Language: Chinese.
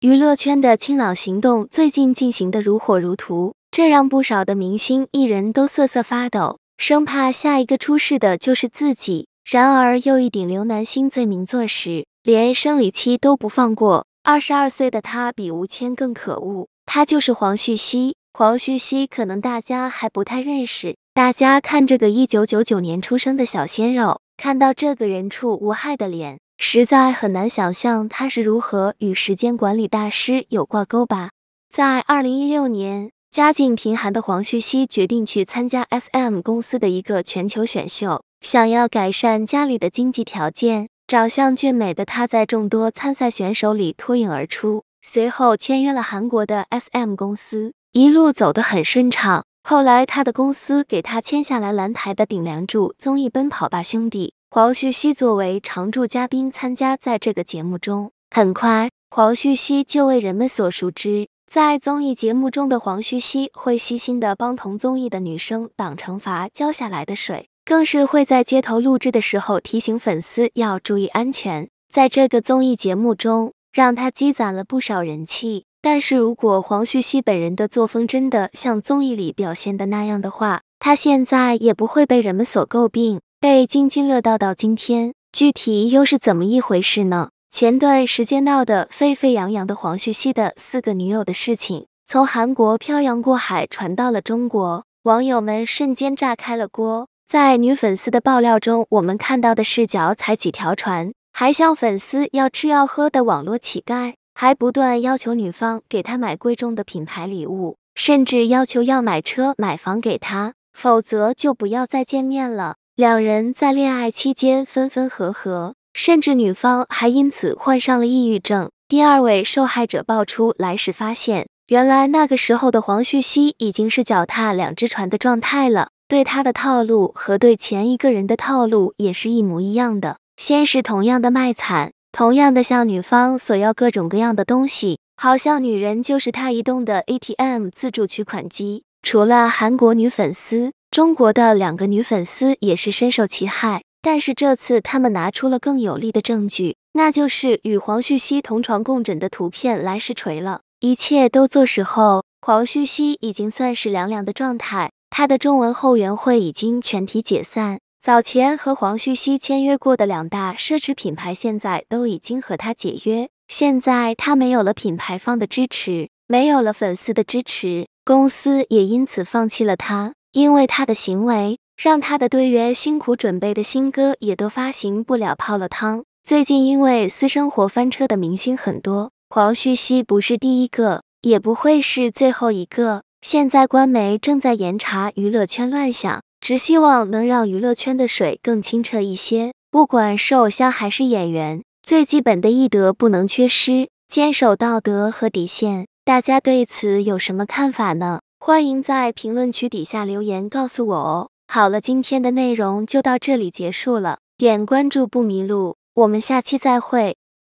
娱乐圈的清朗行动最近进行的如火如荼，这让不少的明星艺人都瑟瑟发抖，生怕下一个出事的就是自己。然而，又一顶“刘南星”罪名坐实，连生理期都不放过。二十二岁的他比吴谦更可恶，他就是黄旭熙。黄旭熙可能大家还不太认识，大家看这个一九九九年出生的小鲜肉，看到这个人畜无害的脸。实在很难想象他是如何与时间管理大师有挂钩吧？在二零一六年，家境贫寒的黄旭熙决定去参加 S M 公司的一个全球选秀，想要改善家里的经济条件。长相俊美的他，在众多参赛选手里脱颖而出，随后签约了韩国的 S M 公司，一路走得很顺畅。后来，他的公司给他签下来蓝台的顶梁柱综艺《奔跑吧兄弟》。黄旭熙作为常驻嘉宾参加在这个节目中，很快黄旭熙就为人们所熟知。在综艺节目中的黄旭熙会细心的帮同综艺的女生挡惩罚浇下来的水，更是会在街头录制的时候提醒粉丝要注意安全。在这个综艺节目中，让他积攒了不少人气。但是如果黄旭熙本人的作风真的像综艺里表现的那样的话，他现在也不会被人们所诟病。被津津乐道到今天，具体又是怎么一回事呢？前段时间闹得沸沸扬扬的黄旭熙的四个女友的事情，从韩国漂洋过海传到了中国，网友们瞬间炸开了锅。在女粉丝的爆料中，我们看到的视角踩几条船，还向粉丝要吃要喝的网络乞丐，还不断要求女方给他买贵重的品牌礼物，甚至要求要买车买房给他，否则就不要再见面了。两人在恋爱期间分分合合，甚至女方还因此患上了抑郁症。第二位受害者爆出来时，发现原来那个时候的黄旭熙已经是脚踏两只船的状态了，对他的套路和对前一个人的套路也是一模一样的。先是同样的卖惨，同样的向女方索要各种各样的东西，好像女人就是他移动的 ATM 自助取款机。除了韩国女粉丝。中国的两个女粉丝也是深受其害，但是这次他们拿出了更有力的证据，那就是与黄旭熙同床共枕的图片来实锤了。一切都坐实后，黄旭熙已经算是凉凉的状态。他的中文后援会已经全体解散，早前和黄旭熙签约过的两大奢侈品牌现在都已经和他解约。现在他没有了品牌方的支持，没有了粉丝的支持，公司也因此放弃了他。因为他的行为，让他的队员辛苦准备的新歌也都发行不了，泡了汤。最近因为私生活翻车的明星很多，黄旭熙不是第一个，也不会是最后一个。现在官媒正在严查娱乐圈乱象，只希望能让娱乐圈的水更清澈一些。不管是偶像还是演员，最基本的艺德不能缺失，坚守道德和底线。大家对此有什么看法呢？欢迎在评论区底下留言告诉我哦。好了，今天的内容就到这里结束了。点关注不迷路，我们下期再会。